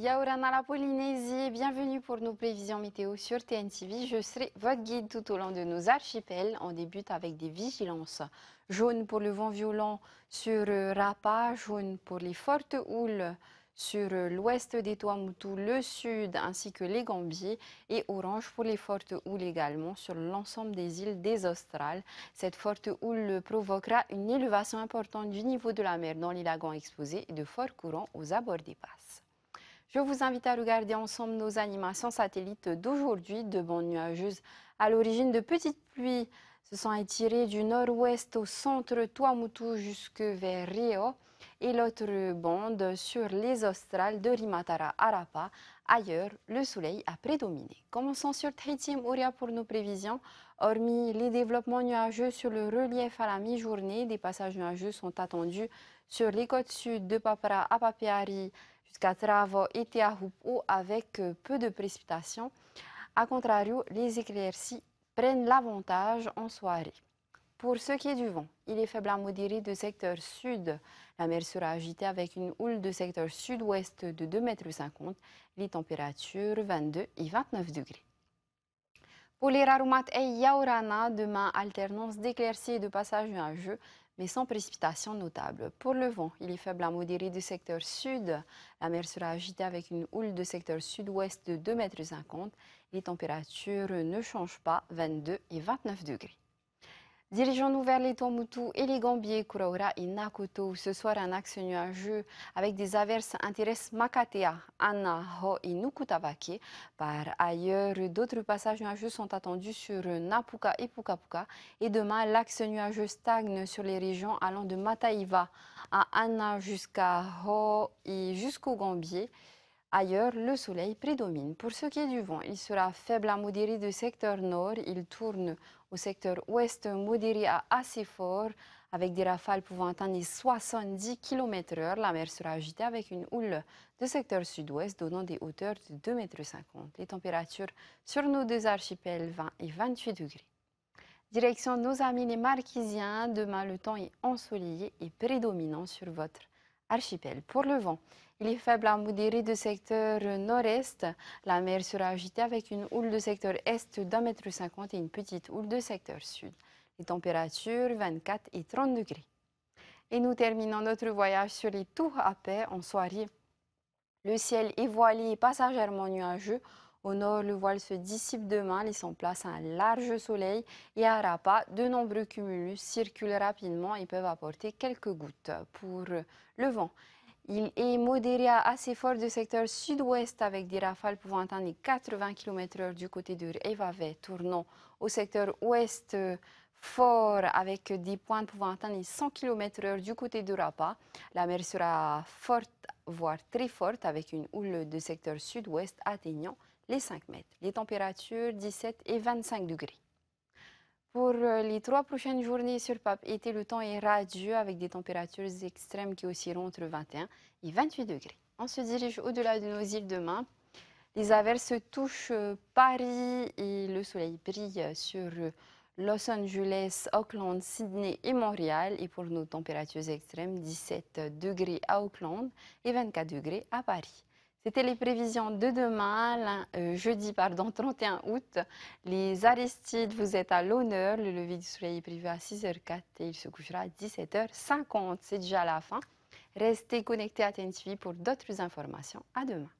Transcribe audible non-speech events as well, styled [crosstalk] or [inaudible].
Yaorana la Polynésie, bienvenue pour nos prévisions météo sur TNTV. Je serai votre guide tout au long de nos archipels. On débute avec des vigilances. Jaune pour le vent violent sur euh, Rapa, jaune pour les fortes houles sur euh, l'ouest des Tuamotu, le sud ainsi que les Gambiers et orange pour les fortes houles également sur l'ensemble des îles des Australes. Cette forte houle provoquera une élevation importante du niveau de la mer dans les lagons exposés et de forts courants aux abords des passes. Je vous invite à regarder ensemble nos animations satellites d'aujourd'hui de bandes nuageuses. À l'origine de petites pluies se sont étirées du nord-ouest au centre Tuamutu jusque vers Rio et l'autre bande sur les australes de Rimatara Arapa. Ailleurs, le soleil a prédominé. Commençons sur Tahiti oria pour nos prévisions. Hormis les développements nuageux sur le relief à la mi-journée, des passages nuageux sont attendus sur les côtes sud de Papara à Papiari jusqu'à Travo et Teahupo avec peu de précipitations. A contrario, les éclaircies prennent l'avantage en soirée. Pour ce qui est du vent, il est faible à modéré de secteur sud. La mer sera agitée avec une houle de secteur sud-ouest de 2,50 m. Les températures 22 et 29 degrés. Pour les Rarumat et yaourana demain, alternance d'éclaircies et de passage jeu, mais sans précipitation notable. Pour le vent, il est faible à modérer de secteur sud. La mer sera agitée avec une houle de secteur sud-ouest de 2,50 m. Les températures ne changent pas, 22 et 29 degrés. Dirigeons-nous vers les Tomoutou et les Gambiers, Kuraura et Nakoto. Ce soir, un axe nuageux avec des averses intéresse Makatea, Anna, Ho et Par ailleurs, d'autres passages nuageux sont attendus sur Napuka et Pukapuka. Et demain, l'axe nuageux stagne sur les régions allant de Mataiva à Anna jusqu'à Ho et jusqu'au Gambier. Ailleurs, le soleil prédomine. Pour ce qui est du vent, il sera faible à modéré du secteur nord. Il tourne au secteur ouest modéré à assez fort, avec des rafales pouvant atteindre 70 km/h. La mer sera agitée avec une houle de secteur sud-ouest donnant des hauteurs de 2,50 m. Les températures sur nos deux archipels 20 et 28 degrés. Direction nos amis les Marquisiens. Demain, le temps est ensoleillé et prédominant sur votre archipel. Pour le vent, il est faible à modéré de secteur nord-est. La mer sera agitée avec une houle de secteur est d'un mètre cinquante et une petite houle de secteur sud. Les températures 24 et 30 degrés. Et nous terminons notre voyage sur les tours à paix en soirée. Le ciel est voilé et passagèrement nuageux au nord, le voile se dissipe demain, laissant place à un large soleil. Et à Rapa, de nombreux cumulus circulent rapidement et peuvent apporter quelques gouttes. Pour le vent, il est modéré à assez fort du secteur sud-ouest avec des rafales pouvant atteindre 80 km/h du côté de Evavet, tournant au secteur ouest fort avec des pointes pouvant atteindre 100 km/h du côté de Rapa. La mer sera forte, voire très forte, avec une houle de secteur sud-ouest atteignant les 5 mètres. Les températures 17 et 25 degrés. Pour euh, les trois prochaines journées sur pape été, le temps est radieux avec des températures extrêmes qui oscilleront entre 21 et 28 degrés. On se dirige au-delà de nos îles demain. Les averses touchent euh, Paris et le soleil brille sur euh, Los Angeles, Auckland, Sydney et Montréal. Et pour nos températures extrêmes, 17 degrés à Auckland et 24 degrés à Paris. C'était les prévisions de demain, euh, jeudi pardon, 31 [laughs] août. Les Aristides, vous êtes à l'honneur. Le lever du soleil est prévu à 6h04 et il se couchera à 17h50. C'est déjà la fin. Restez connectés à TNTV pour d'autres informations. À demain.